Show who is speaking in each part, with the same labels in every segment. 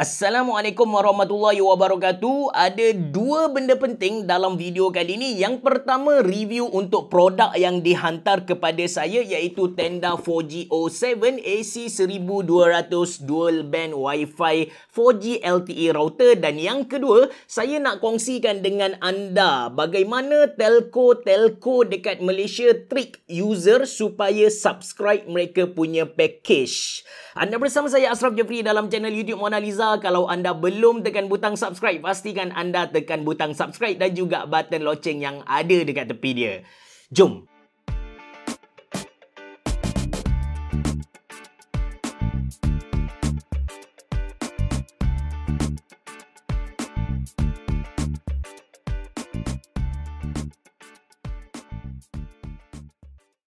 Speaker 1: Assalamualaikum warahmatullahi wabarakatuh. Ada dua benda penting dalam video kali ini. Yang pertama review untuk produk yang dihantar kepada saya iaitu Tenda 4G07 AC 1200 dual band Wi-Fi 4G LTE router dan yang kedua saya nak kongsikan dengan anda bagaimana telco-telco dekat Malaysia trick user supaya subscribe mereka punya package. Anda bersama saya Asraf Jeffrey dalam channel YouTube Mona Lisa kalau anda belum tekan butang subscribe, pastikan anda tekan butang subscribe dan juga button loceng yang ada dekat tepi dia. Jom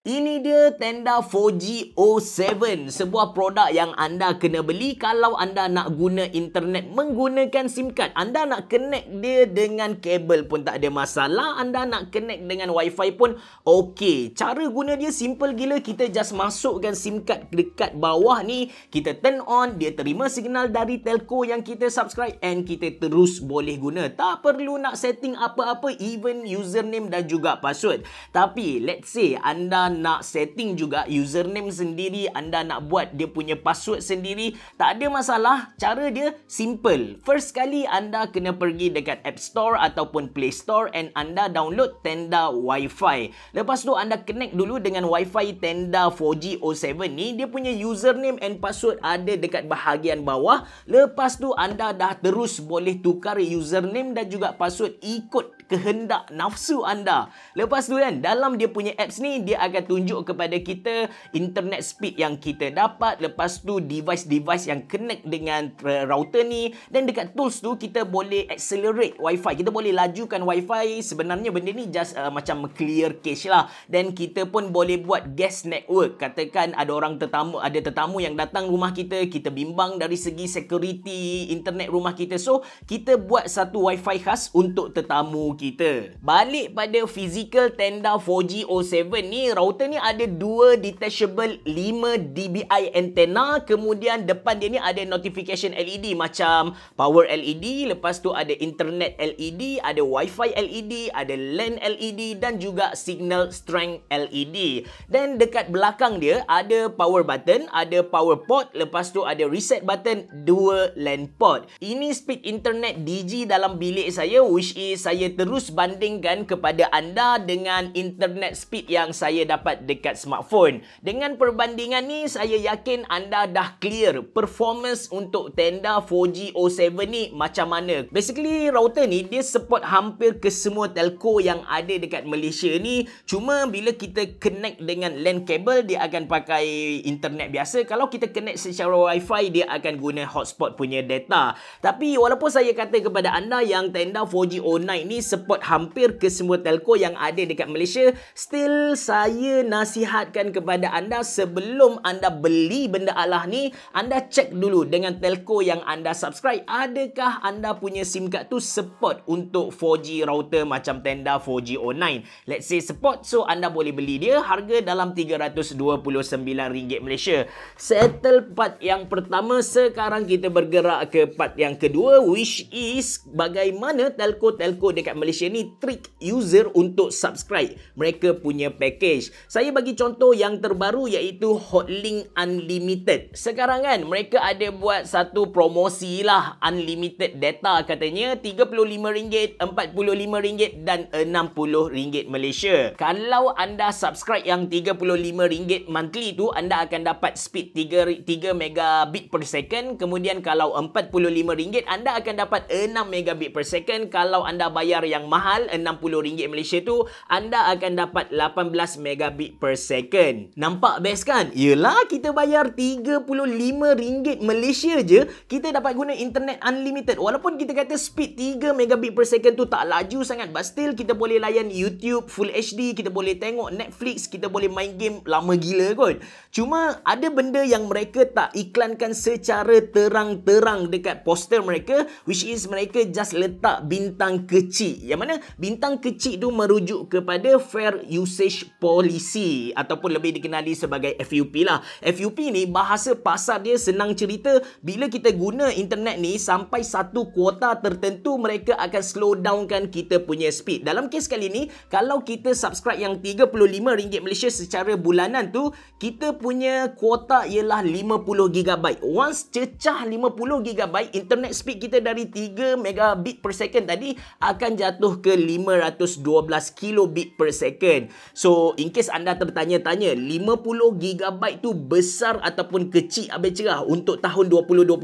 Speaker 1: Ini dia tenda 4G O7, sebuah produk yang anda kena beli kalau anda nak guna internet menggunakan SIM card. Anda nak connect dia dengan kabel pun tak ada masalah, anda nak connect dengan wifi pun okey. Cara guna dia simple gila, kita just masukkan SIM card dekat bawah ni, kita turn on, dia terima signal dari telco yang kita subscribe and kita terus boleh guna. Tak perlu nak setting apa-apa, even username dan juga password. Tapi let's say anda nak setting juga username sendiri, anda nak buat dia punya password sendiri, tak ada masalah. Cara dia simple. First kali anda kena pergi dekat App Store ataupun Play Store and anda download Tenda wifi Lepas tu anda connect dulu dengan wifi Tenda 4G 07 ni, dia punya username and password ada dekat bahagian bawah. Lepas tu anda dah terus boleh tukar username dan juga password ikut kehendak nafsu anda. Lepas tu kan, dalam dia punya apps ni, dia akan tunjuk kepada kita internet speed yang kita dapat. Lepas tu, device-device yang connect dengan router ni. Dan dekat tools tu, kita boleh accelerate wifi. Kita boleh lajukan wifi. Sebenarnya benda ni just uh, macam clear cache lah. Dan kita pun boleh buat guest network. Katakan ada orang tetamu, ada tetamu yang datang rumah kita. Kita bimbang dari segi security internet rumah kita. So, kita buat satu wifi khas untuk tetamu kita. Balik pada physical tenda 4G 07 ni, router ni ada dua detachable 5 dBi antena Kemudian depan dia ni ada notification LED macam power LED. Lepas tu ada internet LED, ada wifi LED, ada LAN LED dan juga signal strength LED. Dan dekat belakang dia ada power button, ada power port. Lepas tu ada reset button, dua LAN port. Ini speed internet DG dalam bilik saya which is saya ter- terus bandingkan kepada anda dengan internet speed yang saya dapat dekat smartphone. Dengan perbandingan ni, saya yakin anda dah clear performance untuk tenda 4G O7 ni macam mana. Basically, router ni dia support hampir ke semua telco yang ada dekat Malaysia ni. Cuma bila kita connect dengan LAN cable, dia akan pakai internet biasa. Kalau kita connect secara wifi, dia akan guna hotspot punya data. Tapi walaupun saya kata kepada anda yang tenda 4G O9 ni support hampir ke semua telco yang ada dekat Malaysia. Still saya nasihatkan kepada anda sebelum anda beli benda alah ni, anda cek dulu dengan telco yang anda subscribe adakah anda punya SIM card tu support untuk 4G router macam Tenda 4G O9. Let's say support so anda boleh beli dia harga dalam RM329 Malaysia. Settle part yang pertama sekarang kita bergerak ke part yang kedua which is bagaimana telco-telco dekat Malaysia Malaysia ni trick user untuk subscribe mereka punya package. Saya bagi contoh yang terbaru iaitu Hotlink Unlimited. Sekarang kan mereka ada buat satu promosi lah unlimited data katanya RM35, RM45 dan RM60 Malaysia. Kalau anda subscribe yang RM35 monthly tu anda akan dapat speed 3, 3 megabit per second kemudian kalau RM45 anda akan dapat 6 megabit per second kalau anda bayar yang mahal RM60 Malaysia tu anda akan dapat 18 megabit per second. Nampak best kan? Yelah kita bayar RM35 Malaysia je kita dapat guna internet unlimited walaupun kita kata speed 3 megabit per second tu tak laju sangat but still kita boleh layan YouTube full HD kita boleh tengok Netflix kita boleh main game lama gila kot. Cuma ada benda yang mereka tak iklankan secara terang-terang dekat poster mereka which is mereka just letak bintang kecil yang mana bintang kecil tu merujuk kepada Fair Usage Policy ataupun lebih dikenali sebagai FUP lah. FUP ni bahasa pasar dia senang cerita bila kita guna internet ni sampai satu kuota tertentu mereka akan slow downkan kita punya speed. Dalam kes kali ni kalau kita subscribe yang RM35 Malaysia secara bulanan tu kita punya kuota ialah 50GB. Once cecah 50GB internet speed kita dari 3 megabit per second tadi akan jatuh jatuh ke 512 kilobit per second. So, in case anda tertanya-tanya, 50 gigabyte tu besar ataupun kecil habis cerah untuk tahun 2021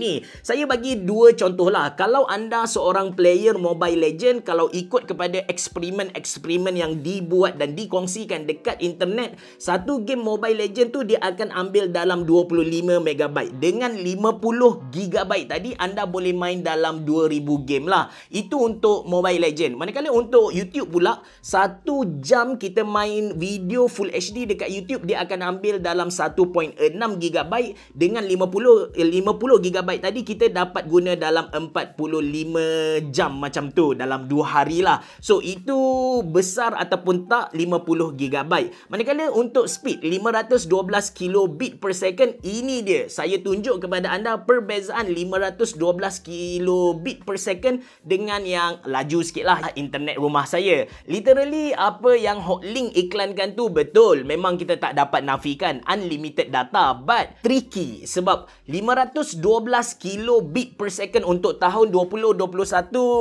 Speaker 1: ni? Saya bagi dua contoh lah. Kalau anda seorang player Mobile Legend, kalau ikut kepada eksperimen-eksperimen yang dibuat dan dikongsikan dekat internet, satu game Mobile Legend tu dia akan ambil dalam 25 megabyte. Dengan 50 gigabyte tadi, anda boleh main dalam 2000 game lah. Itu untuk Mobile Mobile Legend. Manakala untuk YouTube pula, satu jam kita main video Full HD dekat YouTube, dia akan ambil dalam 1.6 GB dengan 50 50 GB tadi kita dapat guna dalam 45 jam macam tu dalam 2 hari lah. So itu besar ataupun tak 50 GB. Manakala untuk speed 512 kilobit per second ini dia. Saya tunjuk kepada anda perbezaan 512 kilobit per second dengan yang laju sikit lah internet rumah saya. Literally apa yang Hotlink iklankan tu betul. Memang kita tak dapat nafikan unlimited data but tricky sebab 512 kilobit per second untuk tahun 2021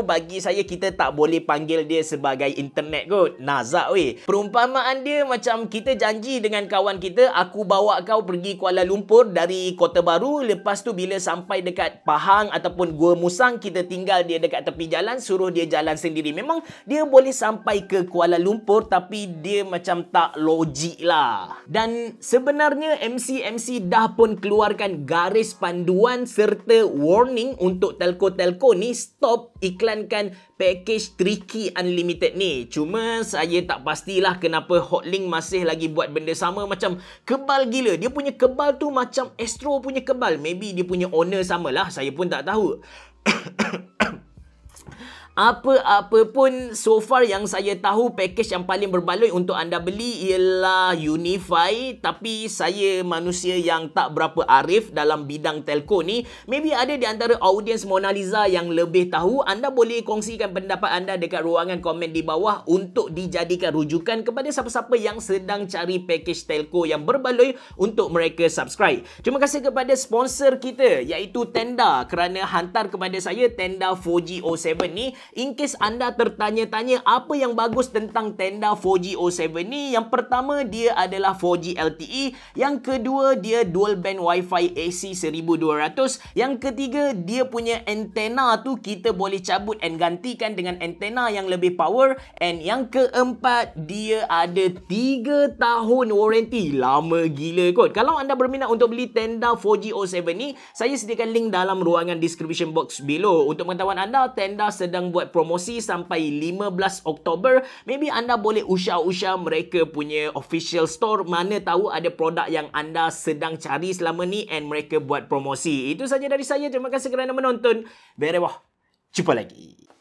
Speaker 1: bagi saya kita tak boleh panggil dia sebagai internet kot. Nazak weh. Perumpamaan dia macam kita janji dengan kawan kita aku bawa kau pergi Kuala Lumpur dari Kota Baru lepas tu bila sampai dekat Pahang ataupun Gua Musang kita tinggal dia dekat tepi jalan suruh dia jalan jalan sendiri. Memang dia boleh sampai ke Kuala Lumpur tapi dia macam tak logik lah. Dan sebenarnya MC-MC dah pun keluarkan garis panduan serta warning untuk telco-telco ni stop iklankan package Tricky Unlimited ni. Cuma saya tak pastilah kenapa Hotlink masih lagi buat benda sama macam kebal gila. Dia punya kebal tu macam Astro punya kebal. Maybe dia punya owner samalah. Saya pun tak tahu. apa-apa pun so far yang saya tahu package yang paling berbaloi untuk anda beli ialah Unify tapi saya manusia yang tak berapa arif dalam bidang telco ni maybe ada di antara audiens Mona Lisa yang lebih tahu anda boleh kongsikan pendapat anda dekat ruangan komen di bawah untuk dijadikan rujukan kepada siapa-siapa yang sedang cari package telco yang berbaloi untuk mereka subscribe terima kasih kepada sponsor kita iaitu Tenda kerana hantar kepada saya Tenda 4G07 ni In case anda tertanya-tanya apa yang bagus tentang tenda 4G O7 ni, yang pertama dia adalah 4G LTE, yang kedua dia dual band WiFi AC 1200, yang ketiga dia punya antena tu kita boleh cabut and gantikan dengan antena yang lebih power and yang keempat dia ada 3 tahun warranty. Lama gila kot. Kalau anda berminat untuk beli tenda 4G O7 ni, saya sediakan link dalam ruangan description box below. Untuk pengetahuan anda, tenda sedang buat promosi sampai 15 Oktober maybe anda boleh usha-usha mereka punya official store mana tahu ada produk yang anda sedang cari selama ni and mereka buat promosi itu saja dari saya terima kasih kerana menonton berewah jumpa lagi